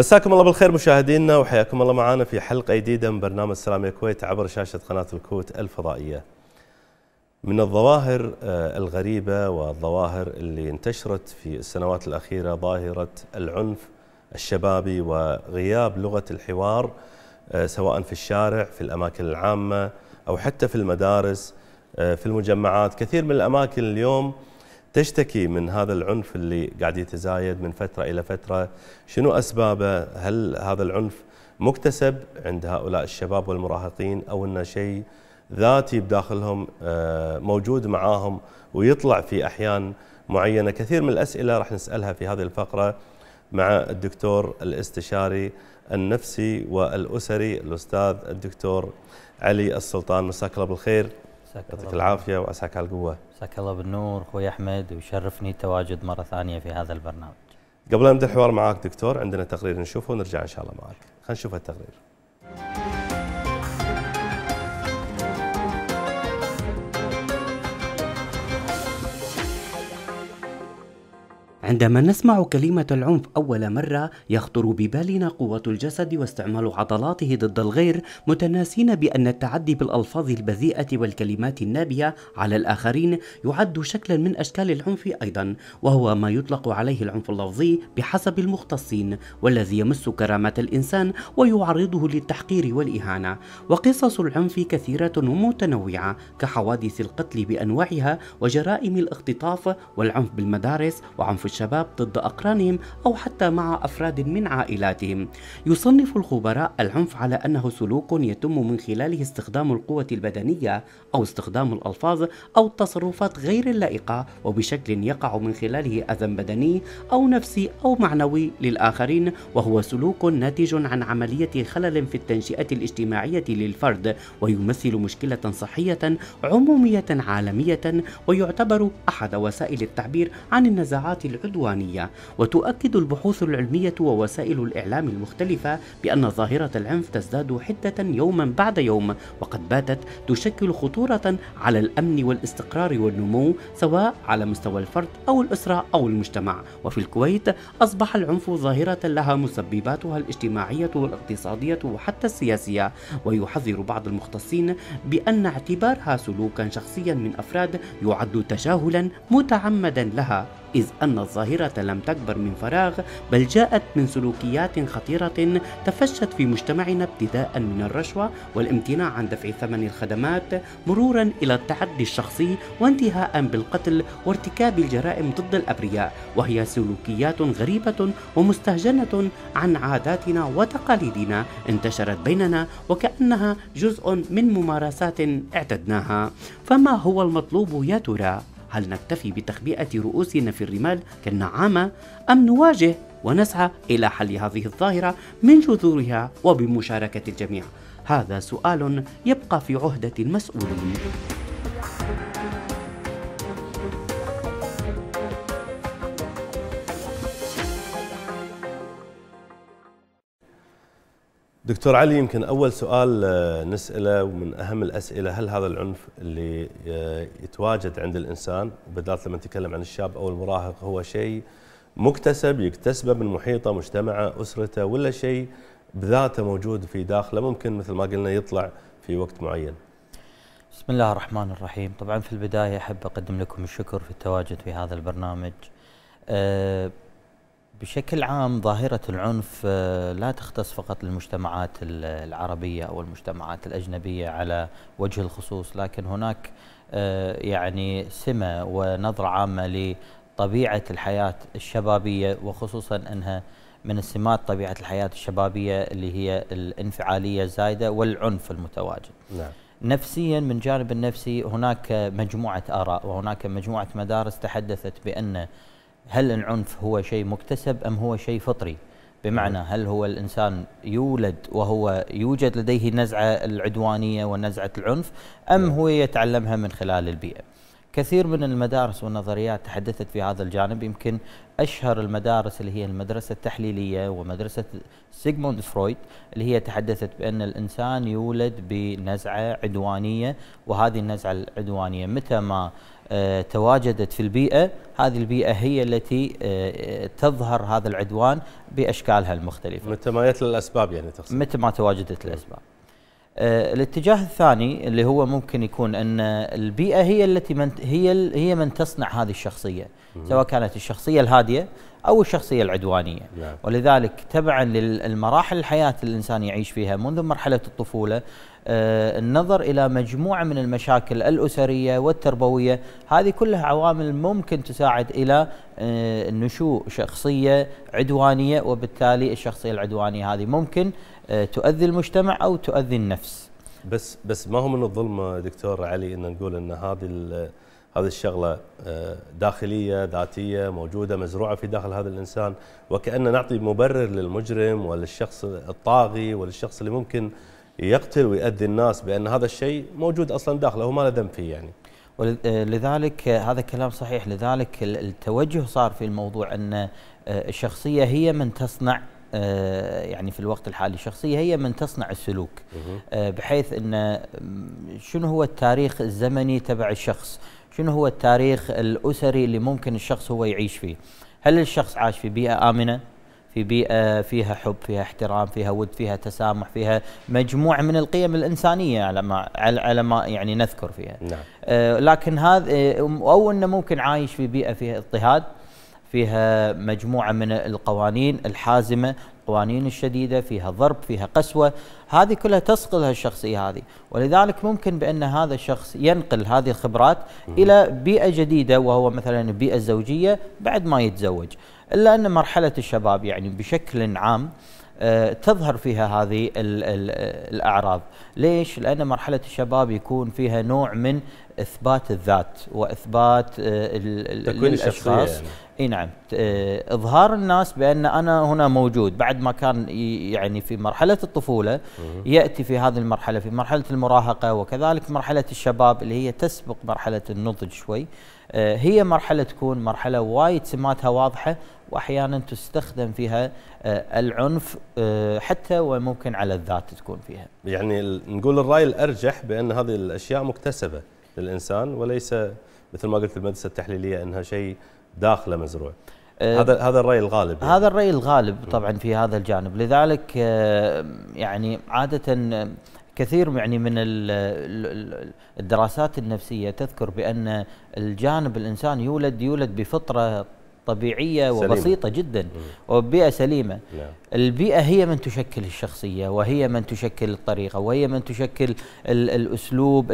مساكم الله بالخير مشاهدينا وحياكم الله معنا في حلقه جديده من برنامج سلام الكويت عبر شاشه قناه الكوت الفضائيه. من الظواهر آه، الغريبه والظواهر اللي انتشرت في السنوات الاخيره ظاهره العنف الشبابي وغياب لغه الحوار آه، سواء في الشارع، في الاماكن العامه او حتى في المدارس، آه، في المجمعات، كثير من الاماكن اليوم تشتكي من هذا العنف اللي قاعد يتزايد من فترة إلى فترة شنو أسبابه هل هذا العنف مكتسب عند هؤلاء الشباب والمراهقين أو أنه شيء ذاتي بداخلهم آه، موجود معاهم ويطلع في أحيان معينة كثير من الأسئلة راح نسألها في هذه الفقرة مع الدكتور الاستشاري النفسي والأسري الأستاذ الدكتور علي السلطان مساك الله بالخير يعطيك العافية وعساك على القوة مساك الله بالنور اخوي احمد ويشرفني التواجد مره ثانيه في هذا البرنامج. قبل ان نبدا الحوار معاك دكتور عندنا تقرير نشوفه ونرجع ان شاء الله معك. خلينا نشوف التقرير. عندما نسمع كلمة العنف أول مرة يخطر ببالنا قوة الجسد واستعمال عضلاته ضد الغير متناسين بأن التعدي بالألفاظ البذيئة والكلمات النابية على الآخرين يعد شكلا من أشكال العنف أيضا وهو ما يطلق عليه العنف اللفظي بحسب المختصين والذي يمس كرامة الإنسان ويعرضه للتحقير والإهانة وقصص العنف كثيرة ومتنوعة كحوادث القتل بأنواعها وجرائم الاختطاف والعنف بالمدارس وعنف الشباب الشباب ضد أقرانهم أو حتى مع أفراد من عائلاتهم يصنف الخبراء العنف على أنه سلوك يتم من خلاله استخدام القوة البدنية أو استخدام الألفاظ أو التصرفات غير اللائقة وبشكل يقع من خلاله أذى بدني أو نفسي أو معنوي للآخرين وهو سلوك ناتج عن عملية خلل في التنشئة الاجتماعية للفرد ويمثل مشكلة صحية عمومية عالمية ويعتبر أحد وسائل التعبير عن النزاعات العلمية العدوانية وتؤكد البحوث العلمية ووسائل الإعلام المختلفة بأن ظاهرة العنف تزداد حدة يوما بعد يوم وقد باتت تشكل خطورة على الأمن والاستقرار والنمو سواء على مستوى الفرد أو الأسرة أو المجتمع وفي الكويت أصبح العنف ظاهرة لها مسبباتها الاجتماعية والاقتصادية وحتى السياسية ويحذر بعض المختصين بأن اعتبارها سلوكا شخصيا من أفراد يعد تجاهلا متعمدا لها إذ أن الظاهرة لم تكبر من فراغ بل جاءت من سلوكيات خطيرة تفشت في مجتمعنا ابتداء من الرشوة والامتناع عن دفع ثمن الخدمات مرورا إلى التعدي الشخصي وانتهاء بالقتل وارتكاب الجرائم ضد الأبرياء وهي سلوكيات غريبة ومستهجنة عن عاداتنا وتقاليدنا انتشرت بيننا وكأنها جزء من ممارسات اعتدناها فما هو المطلوب يا ترى؟ هل نكتفي بتخبئة رؤوسنا في الرمال كالنعامة أم نواجه ونسعى إلى حل هذه الظاهرة من جذورها وبمشاركة الجميع هذا سؤال يبقى في عهدة المسؤولين دكتور علي يمكن اول سؤال آه، نساله ومن اهم الاسئله هل هذا العنف اللي آه، يتواجد عند الانسان بالذات لما نتكلم عن الشاب او المراهق هو شيء مكتسب يكتسبه من محيطه مجتمعه اسرته ولا شيء بذاته موجود في داخله ممكن مثل ما قلنا يطلع في وقت معين. بسم الله الرحمن الرحيم، طبعا في البدايه احب اقدم لكم الشكر في التواجد في هذا البرنامج. أه بشكل عام ظاهرة العنف آه، لا تختص فقط للمجتمعات العربية أو المجتمعات الأجنبية على وجه الخصوص لكن هناك آه، يعني سمة ونظرة عامة لطبيعة الحياة الشبابية وخصوصا أنها من السمات طبيعة الحياة الشبابية اللي هي الانفعالية الزايدة والعنف المتواجد نعم. نفسيا من جانب النفسي هناك مجموعة آراء وهناك مجموعة مدارس تحدثت بأن هل العنف هو شيء مكتسب أم هو شيء فطري بمعنى نعم. هل هو الإنسان يولد وهو يوجد لديه نزعة العدوانية ونزعة العنف أم نعم. هو يتعلمها من خلال البيئة كثير من المدارس والنظريات تحدثت في هذا الجانب يمكن أشهر المدارس اللي هي المدرسة التحليلية ومدرسة سيغموند فرويد اللي هي تحدثت بأن الإنسان يولد بنزعة عدوانية وهذه النزعة العدوانية متى ما آه، تواجدت في البيئة هذه البيئة هي التي آه، تظهر هذا العدوان بأشكالها المختلفة متى ما يتلى الأسباب يعني تقصد متى ما تواجدت الأسباب آه، الاتجاه الثاني اللي هو ممكن يكون ان البيئه هي التي من هي هي من تصنع هذه الشخصيه سواء كانت الشخصيه الهاديه او الشخصيه العدوانيه نعم. ولذلك تبعا للمراحل الحياه اللي الانسان يعيش فيها منذ مرحله الطفوله آه، النظر إلى مجموعة من المشاكل الأسرية والتربوية هذه كلها عوامل ممكن تساعد إلى آه، نشوء شخصية عدوانية وبالتالي الشخصية العدوانية هذه ممكن آه، تؤذي المجتمع أو تؤذي النفس بس بس ما هو من الظلم دكتور علي ان نقول ان هذه هذه الشغله داخليه ذاتيه موجوده مزروعه في داخل هذا الانسان وكأن نعطي مبرر للمجرم وللشخص الطاغي وللشخص اللي ممكن يقتل ويؤذي الناس بان هذا الشيء موجود اصلا داخله وما له ذنب فيه يعني. ولذلك آه، هذا كلام صحيح لذلك التوجه صار في الموضوع ان آه، الشخصيه هي من تصنع آه، يعني في الوقت الحالي الشخصيه هي من تصنع السلوك بحيث ان شنو هو التاريخ الزمني تبع الشخص شنو هو التاريخ الاسري اللي ممكن الشخص هو يعيش فيه هل الشخص عاش في بيئه امنه في بيئة فيها حب فيها احترام فيها ود فيها تسامح فيها مجموعة من القيم الإنسانية على ما على ما يعني نذكر فيها نعم. آه لكن هذا آه، أو أنه ممكن عايش في بيئة فيها اضطهاد فيها مجموعة من القوانين الحازمة القوانين الشديده فيها ضرب فيها قسوه هذه كلها تصقلها الشخصيه هذه ولذلك ممكن بان هذا الشخص ينقل هذه الخبرات الى بيئه جديده وهو مثلا البيئه الزوجيه بعد ما يتزوج الا ان مرحله الشباب يعني بشكل عام آه، تظهر فيها هذه الأعراض ليش؟ لأن مرحلة الشباب يكون فيها نوع من إثبات الذات وإثبات آه، تكوين الشخصية يعني. اي نعم آه، اظهار الناس بان انا هنا موجود بعد ما كان يعني في مرحله الطفوله ياتي في هذه المرحله في مرحله المراهقه وكذلك مرحله الشباب اللي هي تسبق مرحله النضج شوي هي مرحله تكون مرحله وايد سماتها واضحه واحيانا تستخدم فيها آه، العنف آه، حتى وممكن على الذات تكون فيها. يعني نقول الراي الارجح بان هذه الاشياء مكتسبه للانسان وليس مثل ما قلت المدرسه التحليليه انها شيء داخله مزروع. آه، هذا هذا الراي الغالب يعني. هذا الراي الغالب طبعا في هذا الجانب لذلك يعني عاده كثير يعني من الدراسات النفسيه تذكر بان الجانب الانسان يولد يولد بفطره طبيعية وبسيطة سليمة. جدا وبيئة سليمة نعم. البيئة هي من تشكل الشخصية وهي من تشكل الطريقة وهي من تشكل الأسلوب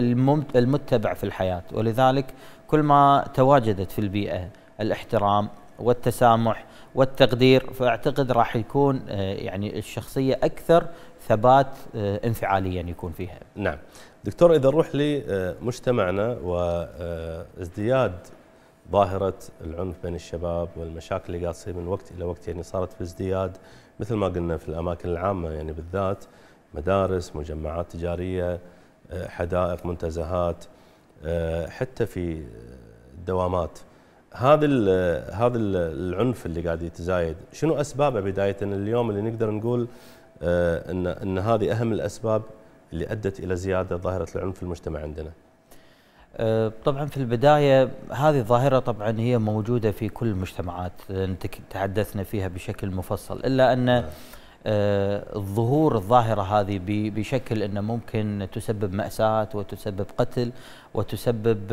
المتبع في الحياة ولذلك كل ما تواجدت في البيئة الاحترام والتسامح والتقدير فاعتقد راح يكون آه، يعني الشخصيه اكثر ثبات آه، انفعاليا يكون فيها. نعم. دكتور اذا نروح لمجتمعنا وازدياد آه، ظاهرة العنف بين الشباب والمشاكل اللي قاعد تصير من وقت إلى وقت يعني صارت في ازدياد مثل ما قلنا في الأماكن العامة يعني بالذات مدارس مجمعات تجارية آه، حدائق منتزهات آه، حتى في الدوامات هذا هذا العنف اللي قاعد يتزايد شنو اسبابه بدايه اليوم اللي نقدر نقول آه، ان ان هذه اهم الاسباب اللي ادت الى زياده ظاهره العنف في المجتمع عندنا آه، طبعا في البداية هذه الظاهرة طبعا هي موجودة في كل المجتمعات آه، تحدثنا فيها بشكل مفصل إلا أن نعم. آه، ظهور الظاهرة هذه بشكل أنه ممكن تسبب مأساة وتسبب قتل وتسبب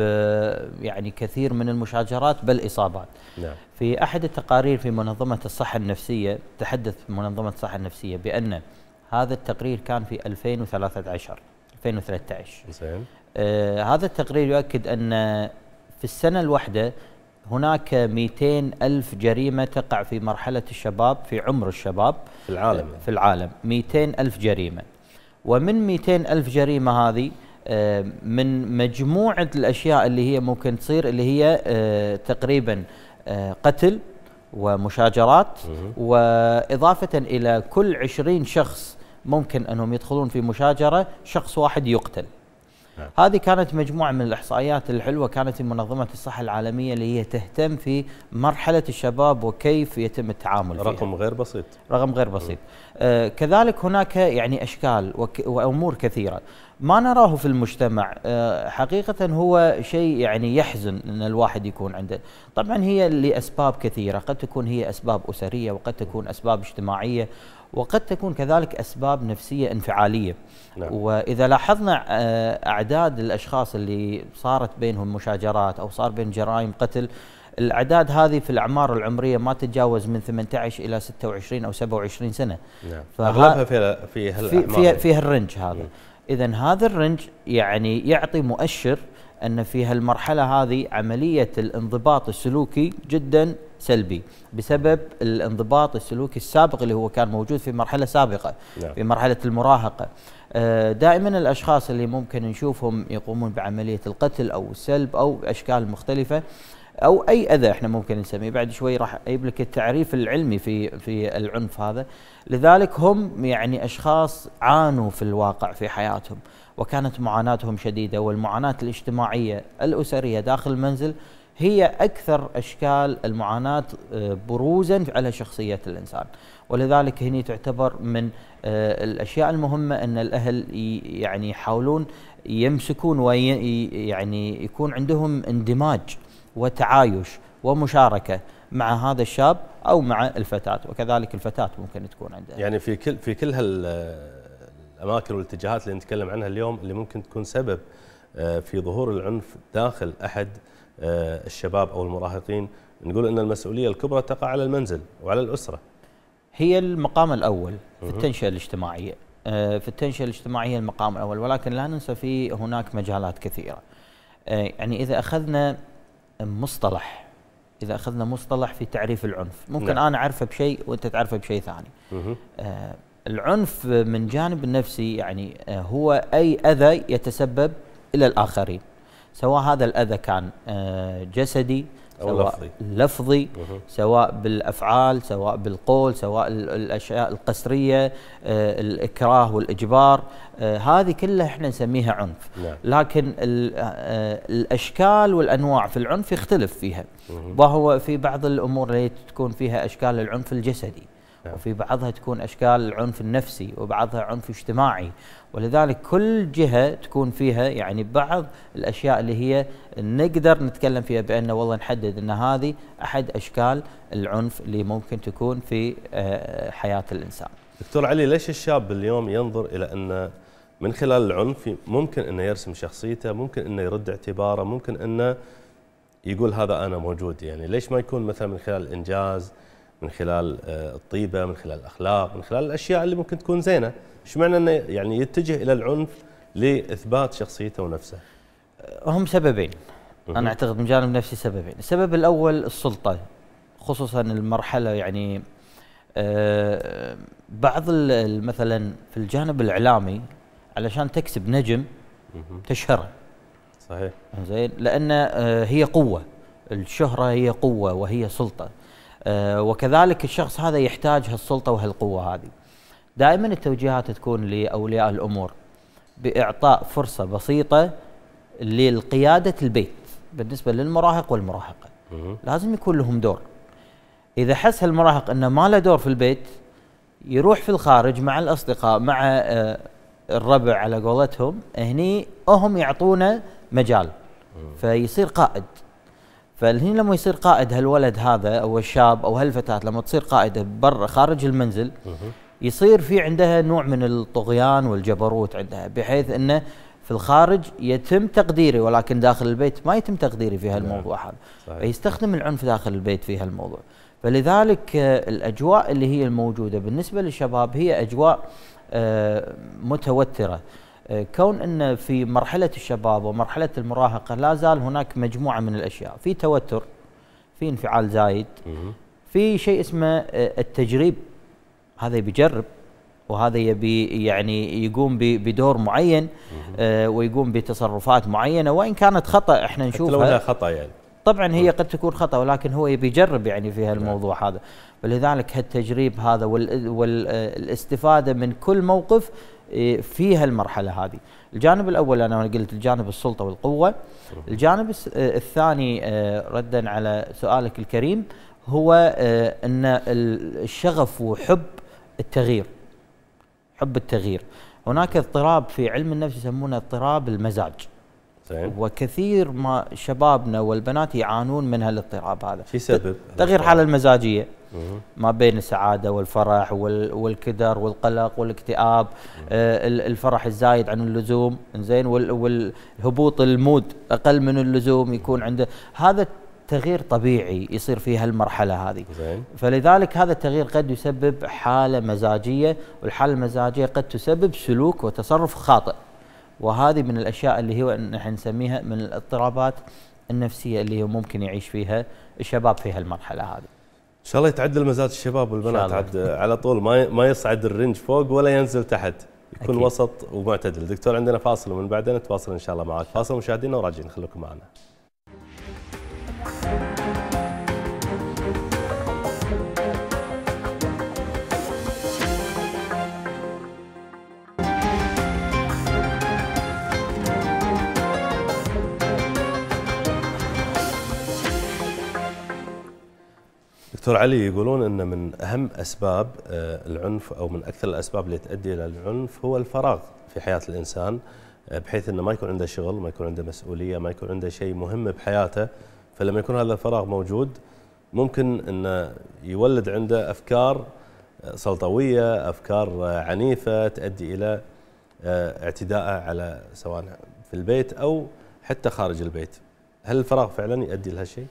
يعني كثير من المشاجرات بل إصابات نعم. في أحد التقارير في منظمة الصحة النفسية تحدث منظمة الصحة النفسية بأن هذا التقرير كان في 2013 2013 زين آه، هذا التقرير يؤكد أن في السنة الواحدة هناك 200 ألف جريمة تقع في مرحلة الشباب في عمر الشباب في العالم آه، في العالم 200 ألف جريمة ومن 200 ألف جريمة هذه آه، من مجموعة الأشياء اللي هي ممكن تصير اللي هي تقريبا قتل ومشاجرات وإضافة إلى كل 20 شخص ممكن أنهم يدخلون في مشاجرة شخص واحد يقتل نعم. هذه كانت مجموعة من الإحصائيات الحلوة كانت منظمة الصحة العالمية اللي هي تهتم في مرحلة الشباب وكيف يتم التعامل رقم فيها رقم غير بسيط رقم غير بسيط آه كذلك هناك يعني أشكال وأمور كثيرة ما نراه في المجتمع آه حقيقة هو شيء يعني يحزن أن الواحد يكون عنده طبعا هي لأسباب كثيرة قد تكون هي أسباب أسرية وقد تكون أسباب اجتماعية وقد تكون كذلك أسباب نفسية انفعالية نعم. وإذا لاحظنا آه، أعداد الأشخاص اللي صارت بينهم مشاجرات أو صار بين جرائم قتل الأعداد هذه في الأعمار العمرية ما تتجاوز من 18 إلى 26 أو 27 سنة نعم. أغلبها في في في, في, في هالرنج هذا نعم. إذا هذا الرنج يعني يعطي مؤشر أن في هالمرحلة هذه عملية الانضباط السلوكي جدا سلبي بسبب الانضباط السلوكي السابق اللي هو كان موجود في مرحلة سابقة نعم. في مرحلة المراهقة آه، دائما الأشخاص اللي ممكن نشوفهم يقومون بعملية القتل أو السلب أو أشكال مختلفة او اي اذى احنا ممكن نسميه بعد شوي راح اجيب لك التعريف العلمي في في العنف هذا لذلك هم يعني اشخاص عانوا في الواقع في حياتهم وكانت معاناتهم شديده والمعاناه الاجتماعيه الاسريه داخل المنزل هي اكثر اشكال المعاناه آه، بروزا على شخصيه الانسان ولذلك هني تعتبر من آه، الاشياء المهمه ان الاهل يعني يحاولون يمسكون ويعني يكون عندهم اندماج وتعايش ومشاركه مع هذا الشاب او مع الفتاه وكذلك الفتاه ممكن تكون عندها يعني في كل في كل هال الاماكن والاتجاهات اللي نتكلم عنها اليوم اللي ممكن تكون سبب آه، في ظهور العنف داخل احد آه، الشباب او المراهقين نقول ان المسؤوليه الكبرى تقع على المنزل وعلى الاسره هي المقام الاول في التنشئه الاجتماعيه آه، في التنشئه الاجتماعيه المقام الاول ولكن لا ننسى في هناك مجالات كثيره يعني اذا اخذنا مصطلح اذا اخذنا مصطلح في تعريف العنف ممكن نعم. انا اعرفه بشيء وانت تعرفه بشيء ثاني العنف من جانب النفسي يعني آه، هو أي أذى يتسبب إلى الآخرين سواء هذا الأذى كان آه، جسدي أو سواء لفظي, لفظي سواء بالأفعال سواء بالقول سواء الأشياء القسرية آه، الإكراه والإجبار هذه كلها احنا نسميها عنف نعم. لكن الأشكال والأنواع في العنف يختلف فيها وهو في بعض الأمور اللي تكون فيها أشكال العنف الجسدي نعم. وفي بعضها تكون اشكال العنف النفسي وبعضها عنف اجتماعي ولذلك كل جهه تكون فيها يعني بعض الاشياء اللي هي نقدر نتكلم فيها بان والله نحدد ان هذه احد اشكال العنف اللي ممكن تكون في آه، حياه الانسان. دكتور علي ليش الشاب اليوم ينظر الى ان من خلال العنف ممكن انه يرسم شخصيته، ممكن انه يرد اعتباره، ممكن انه يقول هذا انا موجود يعني ليش ما يكون مثلا من خلال الانجاز من خلال آه، الطيبه من خلال الاخلاق من خلال الاشياء اللي ممكن تكون زينه ايش معنى انه يعني يتجه الى العنف لاثبات شخصيته ونفسه آه، هم سببين انا اعتقد من جانب نفسي سببين السبب الاول السلطه خصوصا المرحله يعني آه، بعض مثلا في الجانب الاعلامي علشان تكسب نجم تشهره صحيح زين لان هي قوه الشهره هي قوه وهي سلطه آه، وكذلك الشخص هذا يحتاج هالسلطه وهالقوه هذه. دائما التوجيهات تكون لاولياء الامور باعطاء فرصه بسيطه للقياده البيت بالنسبه للمراهق والمراهقه. لازم يكون لهم دور. اذا حس المراهق انه ما له دور في البيت يروح في الخارج مع الاصدقاء مع آه، الربع على قولتهم هني هم يعطونه مجال فيصير قائد فالحين لما يصير قائد هالولد هذا او الشاب او هالفتاه لما تصير قائده برا خارج المنزل يصير في عندها نوع من الطغيان والجبروت عندها بحيث انه في الخارج يتم تقديري ولكن داخل البيت ما يتم تقديري في هالموضوع نعم. هذا فيستخدم العنف داخل البيت في هالموضوع فلذلك آه، الاجواء اللي هي الموجوده بالنسبه للشباب هي اجواء آه، متوتره آه، كون أن في مرحلة الشباب ومرحلة المراهقة لا زال هناك مجموعة من الأشياء في توتر في انفعال زايد في شيء اسمه آه، التجريب هذا بيجرب وهذا يبي يعني يقوم بدور معين آه، ويقوم بتصرفات معينه وان كانت خطا احنا نشوفها حتى لو خطا يعني طبعا هي قد تكون خطا ولكن هو يبي يجرب يعني في نعم. هالموضوع هذا فلذلك هالتجريب هذا والاستفاده من كل موقف إيه، في هالمرحله هذه. الجانب الاول انا قلت الجانب السلطه والقوه. الجانب آه، الثاني آه، ردا على سؤالك الكريم هو آه، ان الشغف وحب التغيير. حب التغيير. هناك اضطراب في علم النفس يسمونه اضطراب المزاج. صحيح. وكثير ما شبابنا والبنات يعانون من هالاضطراب هذا. في سبب؟ تغيير حاله المزاجيه. ما بين السعاده والفرح والكدر والقلق والاكتئاب آه، الفرح الزايد عن اللزوم زين والهبوط المود اقل من اللزوم يكون عنده هذا تغيير طبيعي يصير في هالمرحلة هذه زين. فلذلك هذا التغيير قد يسبب حالة مزاجية والحالة المزاجية قد تسبب سلوك وتصرف خاطئ وهذه من الأشياء اللي هو نحن نسميها من الاضطرابات النفسية اللي هو ممكن يعيش فيها الشباب في هالمرحلة هذه ان شاء الله يتعدل مزاج الشباب والبنات عد على طول ما ما يصعد الرنج فوق ولا ينزل تحت يكون أكيد. وسط ومعتدل دكتور عندنا فاصل ومن بعدين نتواصل ان شاء الله معك فاصل مشاهدينا وراجعين خليكم معنا دكتور علي يقولون ان من اهم اسباب آه، العنف او من اكثر الاسباب اللي تؤدي الى العنف هو الفراغ في حياه الانسان آه، بحيث انه ما يكون عنده شغل، ما يكون عنده مسؤوليه، ما يكون عنده شيء مهم بحياته، فلما يكون هذا الفراغ موجود ممكن انه يولد عنده افكار آه، سلطويه، افكار عنيفه تؤدي الى اعتداءه على سواء في البيت او حتى خارج البيت. هل الفراغ فعلا يؤدي لهالشيء؟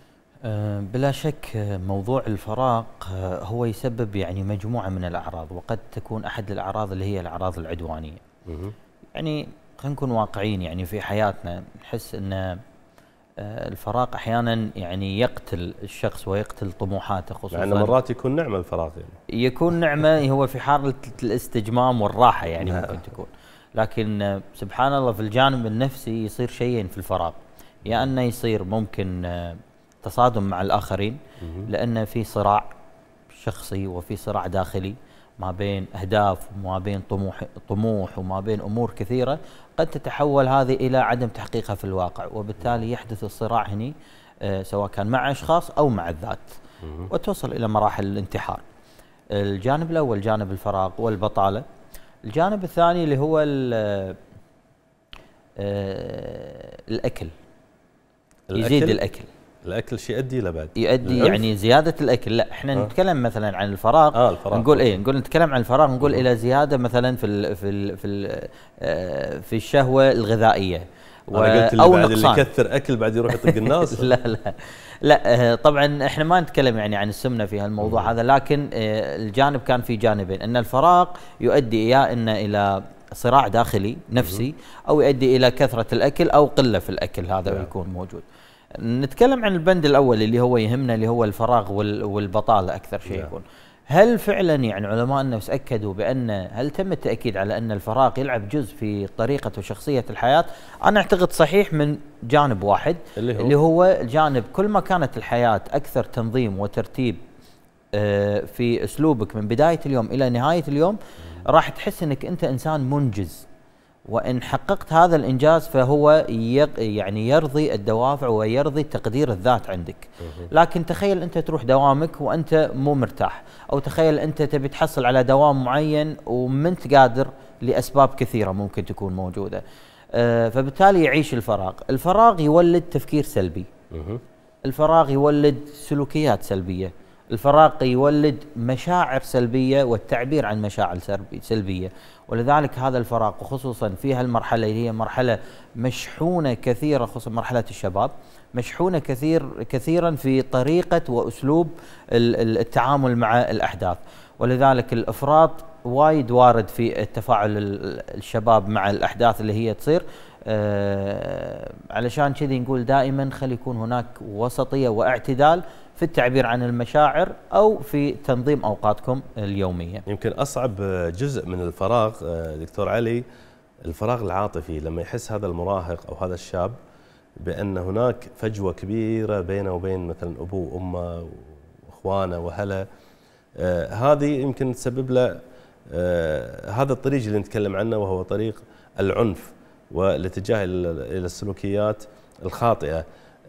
آه، بلا شك موضوع الفراق آه، هو يسبب يعني مجموعه من الاعراض وقد تكون احد الاعراض اللي هي الاعراض العدوانيه. يعني خلينا نكون واقعيين يعني في حياتنا نحس ان آه، الفراق احيانا يعني يقتل الشخص ويقتل طموحاته خصوصا يعني مرات يكون نعمه الفراغ يعني. يكون نعمه هو في حاله الاستجمام والراحه يعني نعم. ممكن تكون لكن سبحان الله في الجانب النفسي يصير شيئين في الفراغ يا يعني انه يصير ممكن تصادم مع الآخرين لأن في صراع شخصي وفي صراع داخلي ما بين أهداف وما بين طموح, طموح وما بين أمور كثيرة قد تتحول هذه إلى عدم تحقيقها في الواقع وبالتالي يحدث الصراع هنا آه، سواء كان مع أشخاص أو مع الذات وتوصل إلى مراحل الانتحار الجانب الأول جانب الفراغ والبطالة الجانب الثاني اللي هو آه، آه، الأكل, الأكل؟ يزيد الأكل الاكل شيء يؤدي الى بعد يؤدي يعني زياده الاكل لا احنا آه. نتكلم مثلا عن الفراغ آه الفراغ نقول ايه نقول نتكلم عن الفراغ نقول الى زياده مثلا في الـ في الـ في الـ آه، في الشهوه الغذائيه و... انا قلت اللي بعد نقصان. اللي يكثر اكل بعد يروح يطق الناس لا لا لا آه، طبعا احنا ما نتكلم يعني عن السمنه في هالموضوع هذا لكن آه، الجانب كان في جانبين ان الفراغ يؤدي يا ان الى صراع داخلي نفسي او يؤدي الى كثره الاكل او قله في الاكل هذا نعم. يكون موجود نتكلم عن البند الاول اللي هو يهمنا اللي هو الفراغ والبطاله اكثر شيء نعم. يكون هل فعلا يعني علماء النفس اكدوا بان هل تم التاكيد على ان الفراغ يلعب جزء في طريقه وشخصيه الحياه؟ انا اعتقد صحيح من جانب واحد اللي هو, اللي هو الجانب كل ما كانت الحياه اكثر تنظيم وترتيب آه، في اسلوبك من بدايه اليوم الى نهايه اليوم راح تحس انك انت انسان منجز وان حققت هذا الانجاز فهو يعني يرضي الدوافع ويرضي تقدير الذات عندك لكن تخيل انت تروح دوامك وانت مو مرتاح او تخيل انت تبي تحصل على دوام معين ومنت قادر لاسباب كثيره ممكن تكون موجوده آه، فبالتالي يعيش الفراغ الفراغ يولد تفكير سلبي الفراغ يولد سلوكيات سلبيه الفراغ يولد مشاعر سلبيه والتعبير عن مشاعر سلبيه ولذلك هذا الفراغ وخصوصا في هالمرحله اللي هي مرحله مشحونه كثيره خصوصا مرحله الشباب مشحونه كثير كثيرا في طريقه واسلوب التعامل مع الاحداث ولذلك الافراط وايد وارد في التفاعل الشباب مع الاحداث اللي هي تصير أه علشان كذي نقول دائما خلي يكون هناك وسطيه واعتدال في التعبير عن المشاعر او في تنظيم اوقاتكم اليوميه. يمكن اصعب جزء من الفراغ آه، دكتور علي الفراغ العاطفي لما يحس هذا المراهق او هذا الشاب بان هناك فجوه كبيره بينه وبين مثلا ابوه وامه واخوانه وهله آه، هذه يمكن تسبب له آه، هذا الطريق اللي نتكلم عنه وهو طريق العنف والاتجاه الى السلوكيات الخاطئه.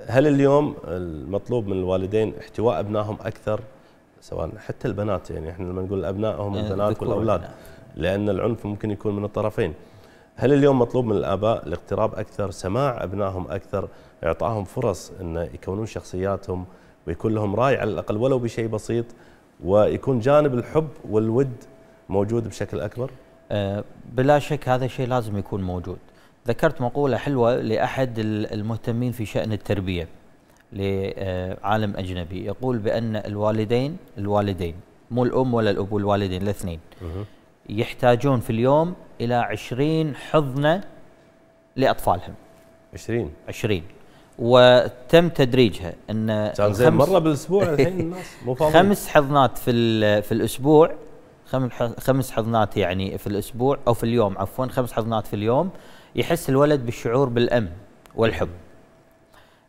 هل اليوم المطلوب من الوالدين احتواء ابنائهم اكثر سواء حتى البنات يعني احنا لما نقول الابناء هم إيه، البنات والاولاد لان العنف ممكن يكون من الطرفين هل اليوم مطلوب من الاباء الاقتراب اكثر سماع ابنائهم اكثر اعطائهم فرص ان يكونون شخصياتهم ويكون لهم راي على الاقل ولو بشيء بسيط ويكون جانب الحب والود موجود بشكل اكبر آه، بلا شك هذا الشيء لازم يكون موجود ذكرت مقولة حلوة لأحد المهتمين في شأن التربية لعالم أجنبي يقول بأن الوالدين الوالدين مو الأم ولا الأب والوالدين الاثنين يحتاجون في اليوم إلى عشرين حضنة لأطفالهم عشرين عشرين وتم تدريجها ان خمس مره بالاسبوع الحين الناس مو خمس حضنات في في الاسبوع خمس حضنات يعني في الاسبوع او في اليوم عفوا خمس حضنات في اليوم يحس الولد بالشعور بالأمن والحب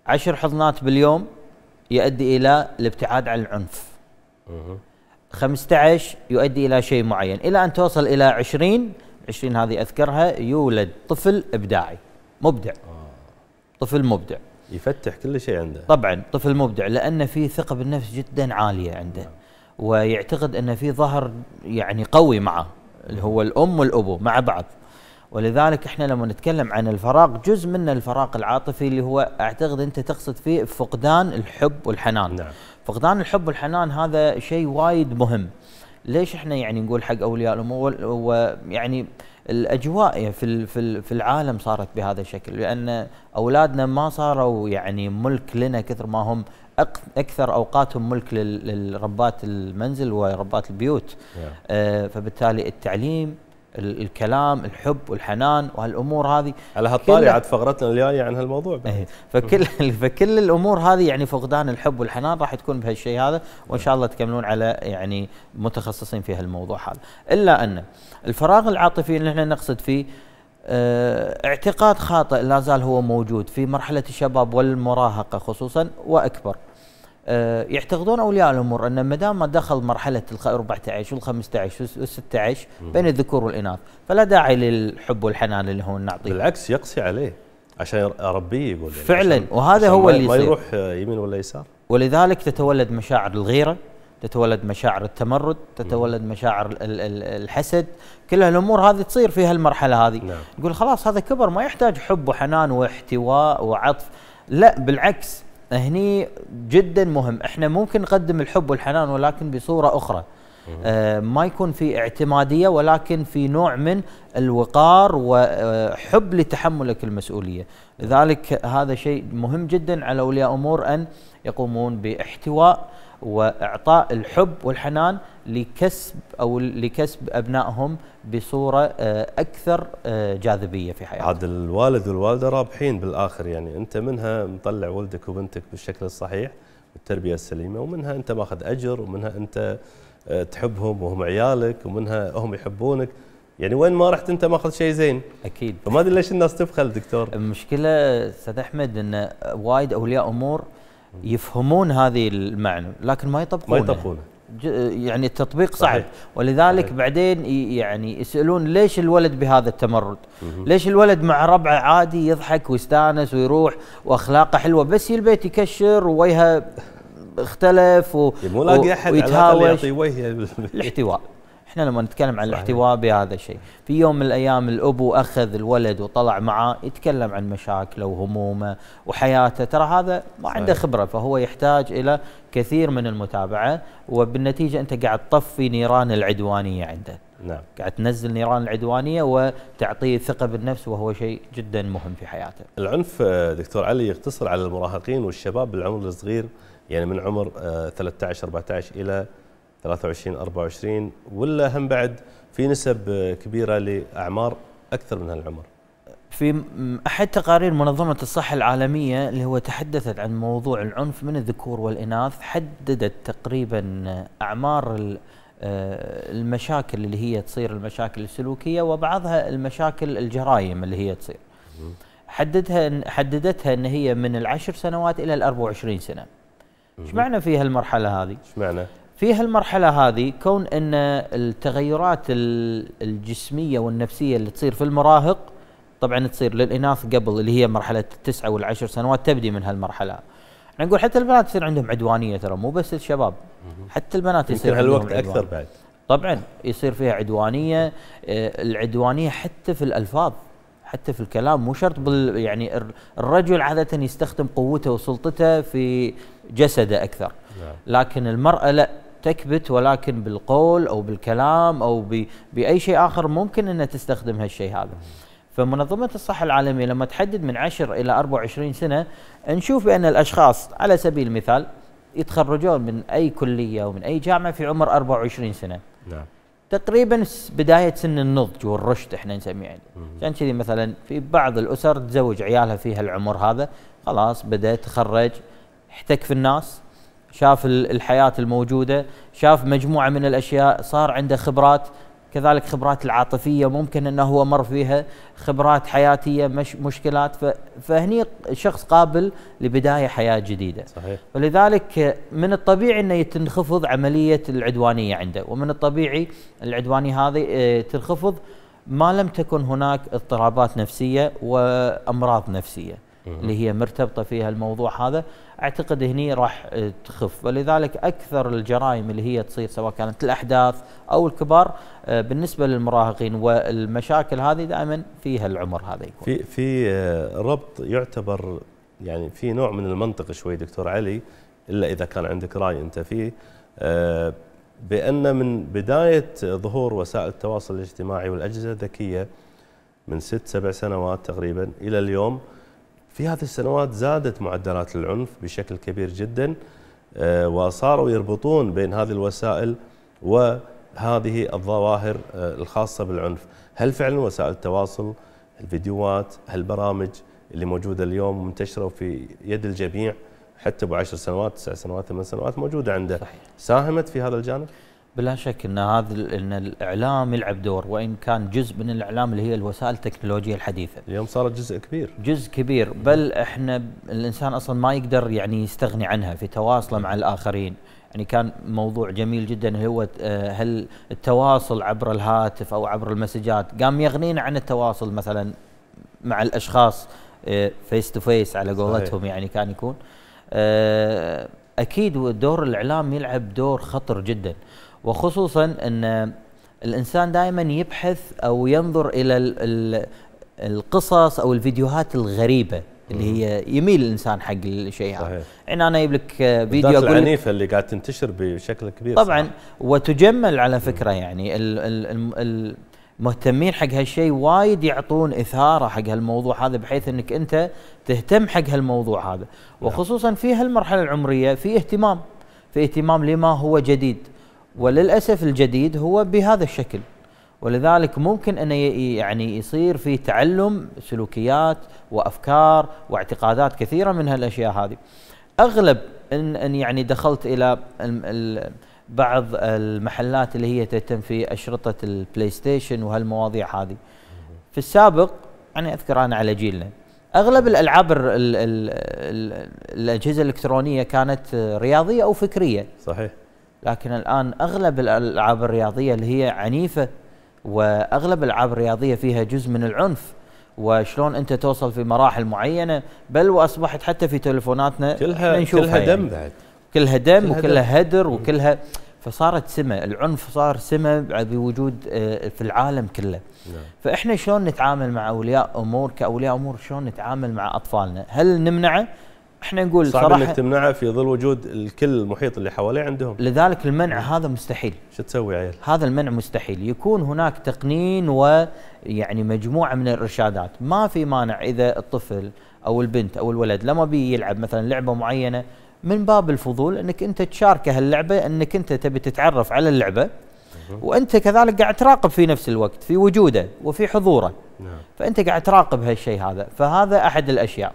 عشر حضنات باليوم يؤدي إلى الابتعاد عن العنف 15 يؤدي إلى شيء معين إلى أن توصل إلى 20 20 هذه أذكرها يولد طفل إبداعي مبدع آه. طفل مبدع يفتح كل شيء عنده طبعا طفل مبدع لأن في ثقة بالنفس جدا عالية عنده نعم. ويعتقد أن في ظهر يعني قوي معه اللي هو الأم والأبو مع بعض ولذلك احنا لما نتكلم عن الفراغ جزء منه الفراغ العاطفي اللي هو اعتقد انت تقصد فيه فقدان الحب والحنان نعم. فقدان الحب والحنان هذا شيء وايد مهم ليش احنا يعني نقول حق اولياء الامور ويعني الاجواء يعني في في العالم صارت بهذا الشكل لان اولادنا ما صاروا يعني ملك لنا كثر ما هم اكثر اوقاتهم ملك لربات المنزل وربات البيوت yeah. نعم. آه، فبالتالي التعليم الكلام الحب والحنان وهالامور هذه على هالطالع عاد فقرتنا الجايه عن هالموضوع بعد. إيه. فكل فكل الامور هذه يعني فقدان الحب والحنان راح تكون بهالشيء هذا وان شاء الله تكملون على يعني متخصصين في هالموضوع هذا الا ان الفراغ العاطفي اللي احنا نقصد فيه آه، اعتقاد خاطئ لا زال هو موجود في مرحله الشباب والمراهقه خصوصا واكبر آه، يعتقدون اولياء الامور ان ما دام ما دخل مرحله ال 14 وال 15 وال 16 بين الذكور والاناث فلا داعي للحب والحنان اللي هو نعطيه بالعكس يقسي عليه عشان اربيه يقول يعني فعلا عشان وهذا عشان هو اللي ما يروح آه، يمين ولا يسار ولذلك تتولد مشاعر الغيره تتولد مشاعر التمرد تتولد مشاعر الحسد كل الامور هذه تصير في هالمرحله هذه نعم. يقول خلاص هذا كبر ما يحتاج حب وحنان واحتواء وعطف لا بالعكس هني جدا مهم احنا ممكن نقدم الحب والحنان ولكن بصوره اخرى آه ما يكون في اعتماديه ولكن في نوع من الوقار وحب لتحملك المسؤوليه لذلك هذا شيء مهم جدا على اولياء امور ان يقومون باحتواء واعطاء الحب والحنان لكسب او لكسب ابنائهم بصوره آه، اكثر آه، جاذبيه في حياتهم. عاد الوالد والوالده رابحين بالاخر يعني انت منها مطلع ولدك وبنتك بالشكل الصحيح والتربيه السليمه ومنها انت ماخذ اجر ومنها انت آه، تحبهم وهم عيالك ومنها هم يحبونك يعني وين ما رحت انت ماخذ شيء زين اكيد فما ادري ليش الناس تبخل دكتور المشكله استاذ احمد ان وايد اولياء امور يفهمون هذه المعنى لكن ما يطبقونه ما يطبقونه يعني التطبيق صعب صحيح. ولذلك صحيح. بعدين يعني يسالون ليش الولد بهذا التمرد؟ مه. ليش الولد مع ربعه عادي يضحك ويستانس ويروح واخلاقه حلوه بس البيت يكشر ويها اختلف و... إيه، مو لاقي احد ويتهاوش الاحتواء احنا لما نتكلم عن الاحتواء بهذا الشيء في يوم من الايام الابو اخذ الولد وطلع معاه يتكلم عن مشاكله وهمومه وحياته ترى هذا ما عنده خبره فهو يحتاج الى كثير من المتابعه وبالنتيجه انت قاعد تطفي نيران العدوانيه عنده نعم قاعد تنزل نيران العدوانيه وتعطيه ثقه بالنفس وهو شيء جدا مهم في حياته. العنف آه، دكتور علي يقتصر على المراهقين والشباب بالعمر الصغير يعني من عمر 13 آه، 14 الى 23 24 ولا هم بعد في نسب كبيره لاعمار اكثر من هالعمر في احد تقارير منظمه الصحه العالميه اللي هو تحدثت عن موضوع العنف من الذكور والاناث حددت تقريبا اعمار آه، المشاكل اللي هي تصير المشاكل السلوكيه وبعضها المشاكل الجرائم اللي هي تصير حددها حددتها ان هي من العشر سنوات الى ال 24 سنه ايش معنى في هالمرحله هذه ايش معنى في هالمرحله هذه كون ان التغيرات الجسميه والنفسيه اللي تصير في المراهق طبعا تصير للاناث قبل اللي هي مرحله التسعه والعشر سنوات تبدي من هالمرحله احنا يعني نقول حتى البنات يصير عندهم عدوانيه ترى مو بس الشباب حتى البنات يصير هالوقت اكثر بعد طبعا يصير فيها عدوانيه آه، العدوانيه حتى في الالفاظ حتى في الكلام مو شرط بال يعني الرجل عاده يستخدم قوته وسلطته في جسده اكثر نعم. لكن المراه لا تكبت ولكن بالقول او بالكلام او باي شيء اخر ممكن انها تستخدم هالشيء هذا. فمنظمة الصحة العالمية لما تحدد من 10 إلى 24 سنة نشوف بأن الأشخاص على سبيل المثال يتخرجون من أي كلية ومن أي جامعة في عمر 24 سنة نعم. تقريبا بداية سن النضج والرشد احنا نسميه يعني عشان كذي مثلا في بعض الأسر تزوج عيالها في هالعمر هذا خلاص بدأ تخرج احتك في الناس شاف الحياة الموجودة شاف مجموعة من الأشياء صار عنده خبرات كذلك خبرات العاطفية ممكن أنه هو مر فيها خبرات حياتية مش مشكلات فهني شخص قابل لبداية حياة جديدة صحيح. ولذلك من الطبيعي أنه تنخفض عملية العدوانية عنده ومن الطبيعي العدوانية هذه آه، تنخفض ما لم تكن هناك اضطرابات نفسية وأمراض نفسية اللي هي مرتبطه فيها الموضوع هذا اعتقد هني راح تخف ولذلك اكثر الجرائم اللي هي تصير سواء كانت الاحداث او الكبار آه، بالنسبه للمراهقين والمشاكل هذه دائما فيها العمر هذا يكون في في آه، ربط يعتبر يعني في نوع من المنطق شوي دكتور علي الا اذا كان عندك راي انت فيه آه، بان من بدايه ظهور وسائل التواصل الاجتماعي والاجهزه الذكيه من ست سبع سنوات تقريبا الى اليوم في هذه السنوات زادت معدلات العنف بشكل كبير جدا آه، وصاروا يربطون بين هذه الوسائل وهذه الظواهر آه، الخاصة بالعنف هل فعلا وسائل التواصل الفيديوهات هالبرامج اللي موجودة اليوم منتشرة في يد الجميع حتى بعشر سنوات تسع سنوات ثمان سنوات موجودة عنده صحيح. ساهمت في هذا الجانب؟ بلا شك ان هذا ان الاعلام يلعب دور وان كان جزء من الاعلام اللي هي الوسائل التكنولوجيه الحديثه. اليوم صارت جزء كبير. جزء كبير بل احنا الانسان اصلا ما يقدر يعني يستغني عنها في تواصله مع الاخرين، يعني كان موضوع جميل جدا اللي هو آه، هل التواصل عبر الهاتف او عبر المسجات قام يغنينا عن التواصل مثلا مع الاشخاص فيس تو فيس على قولتهم يعني كان يكون آه، اكيد دور الاعلام يلعب دور خطر جدا. وخصوصا ان الانسان دائما يبحث او ينظر الى القصص او الفيديوهات الغريبه اللي هي يميل الانسان حق الشيء هذا يعني انا اجيب لك فيديو اقول العنيفه اللي قاعد تنتشر بشكل كبير طبعا صح. وتجمل على فكره مم. يعني الـ الـ المهتمين حق هالشيء وايد يعطون اثاره حق هالموضوع هذا بحيث انك انت تهتم حق هالموضوع هذا نعم. وخصوصا في هالمرحله العمريه في اهتمام في اهتمام لما هو جديد وللاسف الجديد هو بهذا الشكل ولذلك ممكن ان يعني يصير في تعلم سلوكيات وافكار واعتقادات كثيره من هالاشياء هذه. اغلب ان, إن يعني دخلت الى بعض المحلات اللي هي تهتم في اشرطه البلاي ستيشن وهالمواضيع هذه. في السابق يعني اذكر انا على جيلنا اغلب الالعاب الـ الـ الـ الاجهزه الالكترونيه كانت رياضيه او فكريه. صحيح. لكن الان اغلب الالعاب الرياضيه اللي هي عنيفه واغلب الالعاب الرياضيه فيها جزء من العنف وشلون انت توصل في مراحل معينه بل واصبحت حتى في تلفوناتنا كلها كلها يعني. دم بعد كلها دم يعني. وكلها هدر وكلها فصارت سمه العنف صار سمه بوجود آه، في العالم كله نعم. فاحنا شلون نتعامل مع اولياء امور كاولياء امور شلون نتعامل مع اطفالنا هل نمنعه احنا نقول صعب انك تمنعه في ظل وجود الكل المحيط اللي حواليه عندهم لذلك المنع هذا مستحيل شو تسوي عيال هذا المنع مستحيل يكون هناك تقنين ويعني مجموعه من الارشادات ما في مانع اذا الطفل او البنت او الولد لما بي يلعب مثلا لعبه معينه من باب الفضول انك انت تشاركه هاللعبه انك انت تبي تتعرف على اللعبه وانت كذلك قاعد تراقب في نفس الوقت في وجوده وفي حضوره نعم. فانت قاعد تراقب هالشيء هذا فهذا احد الاشياء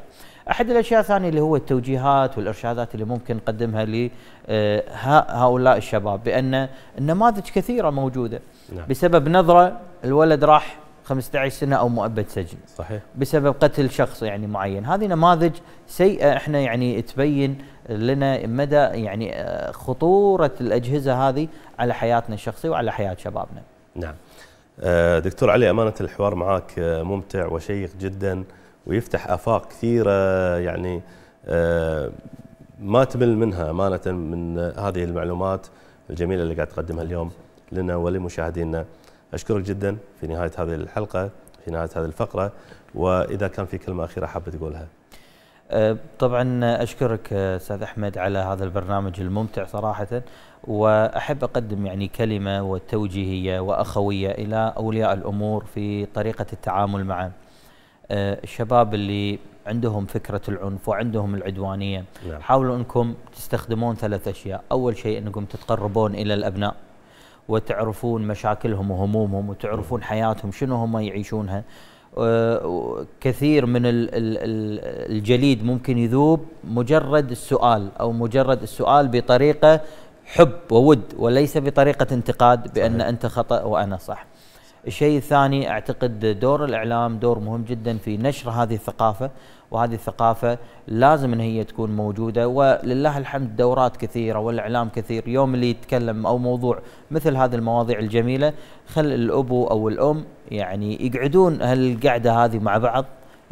احد الاشياء الثانيه اللي هو التوجيهات والارشادات اللي ممكن نقدمها لهؤلاء آه، الشباب بان النماذج كثيره موجوده نعم. بسبب نظره الولد راح 15 سنه او مؤبد سجن صحيح بسبب قتل شخص يعني معين هذه نماذج سيئه احنا يعني تبين لنا مدى يعني آه، خطوره الاجهزه هذه على حياتنا الشخصيه وعلى حياه شبابنا نعم آه، دكتور علي امانه الحوار معك ممتع وشيق جدا ويفتح افاق كثيره يعني آه، ما تمل منها امانه من هذه المعلومات الجميله اللي قاعد تقدمها اليوم لنا ولمشاهدينا اشكرك جدا في نهايه هذه الحلقه في نهايه هذه الفقره واذا كان في كلمه اخيره حاب تقولها أه، طبعا اشكرك استاذ احمد على هذا البرنامج الممتع صراحه واحب اقدم يعني كلمه وتوجيهيه واخويه الى اولياء الامور في طريقه التعامل مع آه، الشباب اللي عندهم فكرة العنف وعندهم العدوانية نعم. حاولوا أنكم تستخدمون ثلاث أشياء أول شيء أنكم تتقربون إلى الأبناء وتعرفون مشاكلهم وهمومهم وتعرفون حياتهم شنو هم يعيشونها آه، كثير من الجليد ممكن يذوب مجرد السؤال أو مجرد السؤال بطريقة حب وود وليس بطريقة انتقاد بأن صحيح. أنت خطأ وأنا صح الشيء الثاني اعتقد دور الاعلام دور مهم جدا في نشر هذه الثقافه وهذه الثقافه لازم ان هي تكون موجوده ولله الحمد دورات كثيره والاعلام كثير يوم اللي يتكلم او موضوع مثل هذه المواضيع الجميله خل الابو او الام يعني يقعدون هالقعده هذه مع بعض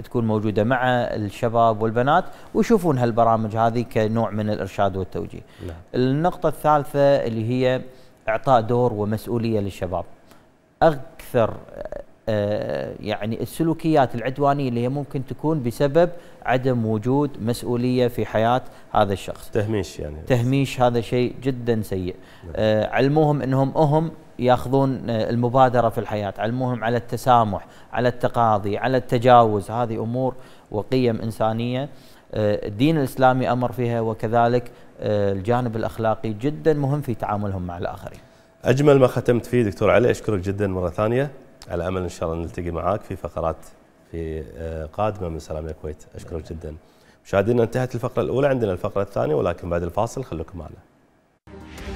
تكون موجوده مع الشباب والبنات ويشوفون هالبرامج هذه كنوع من الارشاد والتوجيه. نعم. النقطه الثالثه اللي هي اعطاء دور ومسؤوليه للشباب. اكثر آه، يعني السلوكيات العدوانيه اللي هي ممكن تكون بسبب عدم وجود مسؤوليه في حياه هذا الشخص. تهميش يعني. تهميش هذا شيء جدا سيء. نعم. آه، علموهم انهم اهم ياخذون آه، المبادره في الحياه، علموهم على التسامح، على التقاضي، على التجاوز، هذه امور وقيم انسانيه الدين الاسلامي امر فيها وكذلك الجانب الاخلاقي جدا مهم في تعاملهم مع الاخرين. اجمل ما ختمت فيه دكتور علي اشكرك جدا مره ثانيه على امل ان شاء الله نلتقي معك في فقرات في آه، قادمه من سلام الكويت اشكرك جدا مشاهدينا انتهت الفقره الاولى عندنا الفقره الثانيه ولكن بعد الفاصل خليكم معنا